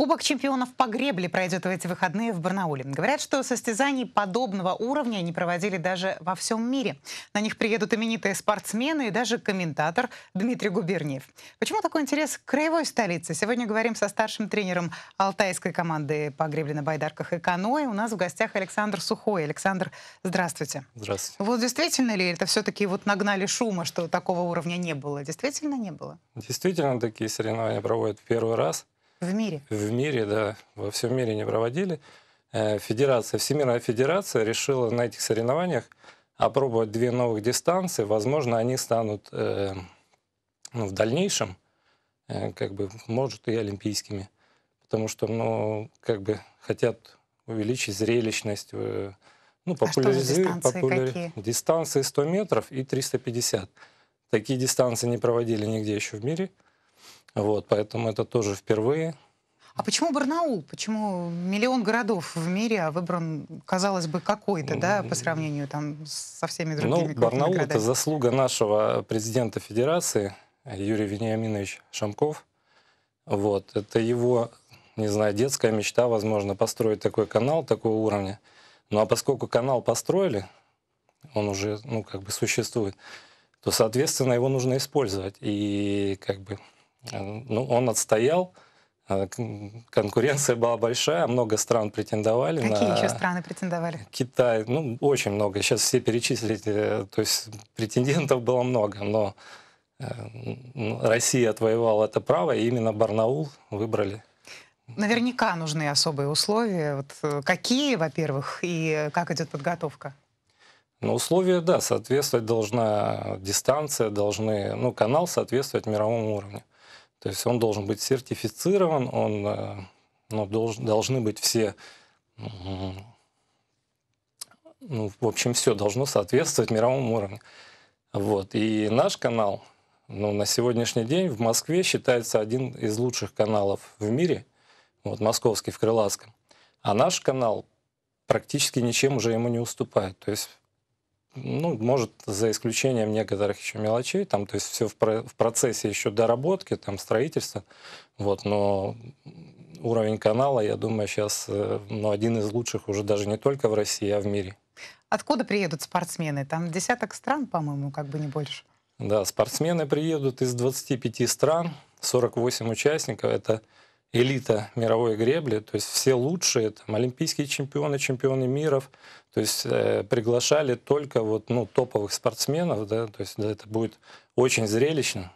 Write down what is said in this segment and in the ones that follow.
Кубок чемпионов по гребле пройдет в эти выходные в Барнауле. Говорят, что состязаний подобного уровня они проводили даже во всем мире. На них приедут именитые спортсмены и даже комментатор Дмитрий Губерниев. Почему такой интерес к краевой столице? Сегодня говорим со старшим тренером алтайской команды по гребле на байдарках и каноэ. У нас в гостях Александр Сухой. Александр, здравствуйте. Здравствуйте. Вот действительно ли это все-таки вот нагнали шума, что такого уровня не было? Действительно не было? Действительно такие соревнования проводят первый раз. В мире? В мире, да. Во всем мире не проводили. Э, Федерация, Всемирная Федерация решила на этих соревнованиях опробовать две новых дистанции. Возможно, они станут э, ну, в дальнейшем, э, как бы, может, и олимпийскими. Потому что, ну, как бы, хотят увеличить зрелищность, э, ну, популяризировать а дистанции, дистанции 100 метров и 350. Такие дистанции не проводили нигде еще в мире. Э, вот, поэтому это тоже впервые. А почему Барнаул? Почему миллион городов в мире а выбран, казалось бы, какой-то, да, по сравнению там со всеми ну, другими ну, Барнаул городами? это заслуга нашего президента федерации Юрия Вениаминовича Шамков. Вот, это его, не знаю, детская мечта, возможно, построить такой канал такого уровня. Ну а поскольку канал построили, он уже, ну, как бы существует, то, соответственно, его нужно использовать. И как бы Э, ну, он отстоял. Э, конкуренция была большая, много стран претендовали. Какие на... еще страны претендовали? Китай, ну, очень много. Сейчас все перечислить, э, то есть претендентов было много, но Россия отвоевала это право, и именно Барнаул выбрали. Наверняка нужны особые условия. Вот какие, во-первых, и как идет подготовка? Ну условия, да, соответствовать должна дистанция, должны, ну, канал соответствовать мировому уровню. То есть он должен быть сертифицирован, он, ну, долж, должны быть все, ну, в общем, все должно соответствовать мировому уровню. Вот. И наш канал ну, на сегодняшний день в Москве считается один из лучших каналов в мире, вот, московский в Крылатском. А наш канал практически ничем уже ему не уступает. То есть ну, может, за исключением некоторых еще мелочей, там, то есть все в, про в процессе еще доработки, там, строительства, вот, но уровень канала, я думаю, сейчас, э, ну, один из лучших уже даже не только в России, а в мире. Откуда приедут спортсмены? Там десяток стран, по-моему, как бы не больше. Да, спортсмены приедут из 25 стран, 48 участников, это элита мировой гребли, то есть все лучшие, там, олимпийские чемпионы, чемпионы миров, то есть э, приглашали только вот, ну, топовых спортсменов, да, то есть да, это будет очень зрелищно.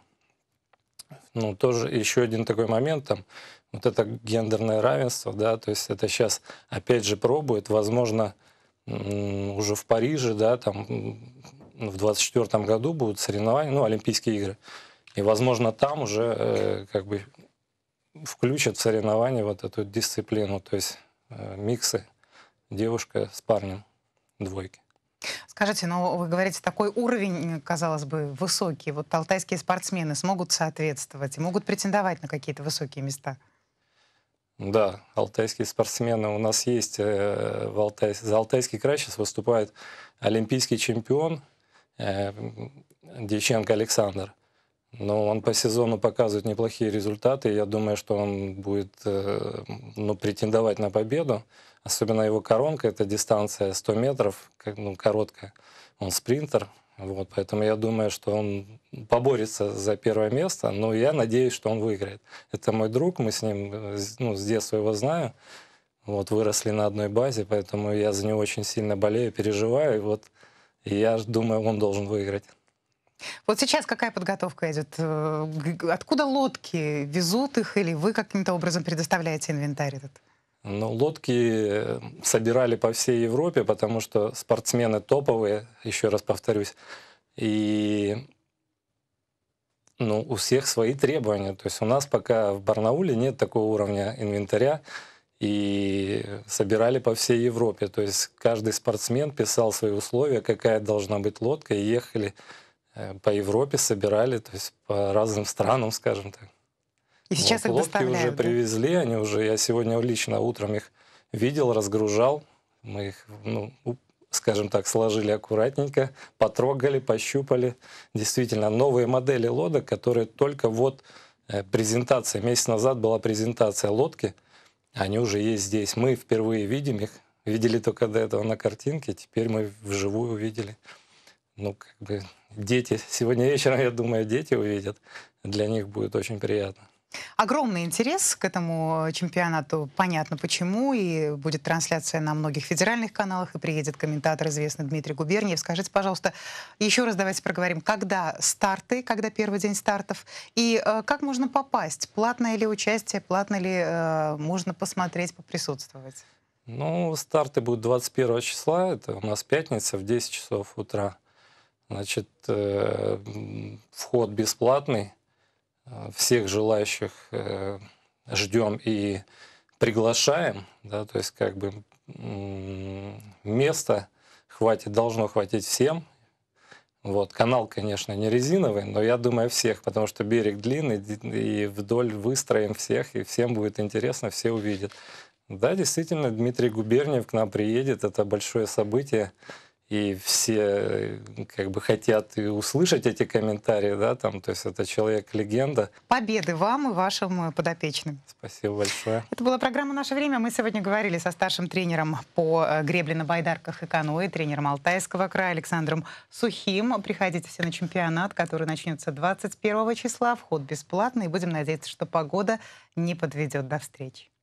Ну, тоже еще один такой момент, там, вот это гендерное равенство, да, то есть это сейчас опять же пробует, возможно, уже в Париже, да, там в 24 году будут соревнования, ну, Олимпийские игры. И, возможно, там уже э, как бы включат в соревнование вот эту дисциплину, то есть э, миксы девушка с парнем двойки. Скажите, ну вы говорите, такой уровень, казалось бы, высокий. Вот алтайские спортсмены смогут соответствовать и могут претендовать на какие-то высокие места? Да, алтайские спортсмены у нас есть. Э, в Алтай, за алтайский край сейчас выступает олимпийский чемпион э, Дьяченко Александр. Но он по сезону показывает неплохие результаты. я думаю, что он будет э, ну, претендовать на победу. Особенно его коронка, это дистанция 100 метров, ну, короткая. Он спринтер, вот, поэтому я думаю, что он поборется за первое место, но я надеюсь, что он выиграет. Это мой друг, мы с ним э, ну, с детства его знаю, вот, выросли на одной базе, поэтому я за него очень сильно болею, переживаю, и вот и я думаю, он должен выиграть. Вот сейчас какая подготовка идет? Э, откуда лодки? Везут их или вы каким-то образом предоставляете инвентарь этот? Ну, лодки э, собирали по всей Европе, потому что спортсмены топовые, еще раз повторюсь, и ну, у всех свои требования. То есть у нас пока в Барнауле нет такого уровня инвентаря, и собирали по всей Европе. То есть каждый спортсмен писал свои условия, какая должна быть лодка, и ехали Э, по Европе собирали, то есть по разным странам, скажем так. И ну, сейчас вот, их лодки уже да? привезли, они уже, я сегодня лично утром их видел, разгружал, мы их, ну, скажем так, сложили аккуратненько, потрогали, пощупали. Действительно, новые модели лодок, которые только вот э, презентация, месяц назад была презентация лодки, они уже есть здесь. Мы впервые видим их, видели только до этого на картинке, теперь мы вживую увидели ну, как бы дети, сегодня вечером, я думаю, дети увидят. Для них будет очень приятно. Огромный интерес к этому чемпионату, понятно почему, и будет трансляция на многих федеральных каналах, и приедет комментатор известный Дмитрий Губерниев. Скажите, пожалуйста, еще раз давайте проговорим, когда старты, когда первый день стартов, и э, как можно попасть, платное ли участие, платно ли э, можно посмотреть, поприсутствовать? Ну, старты будут 21 числа, это у нас пятница в 10 часов утра. Значит, э, вход бесплатный. Э, всех желающих э, ждем и приглашаем. Да, то есть, как бы места хватит, должно хватить всем. Вот. Канал, конечно, не резиновый, но я думаю всех, потому что берег длинный, и вдоль выстроим всех, и всем будет интересно, все увидят. Да, действительно, Дмитрий Губерниев к нам приедет, это большое событие и все э, как бы хотят и услышать эти комментарии, да, там, то есть это человек-легенда. Победы вам и вашим э, подопечным. Спасибо большое. Это была программа «Наше время». Мы сегодня говорили со старшим тренером по э, гребле на байдарках и каноэ, тренером Алтайского края Александром Сухим. Приходите все на чемпионат, который начнется 21 числа. Вход бесплатный. будем надеяться, что погода не подведет. До встречи.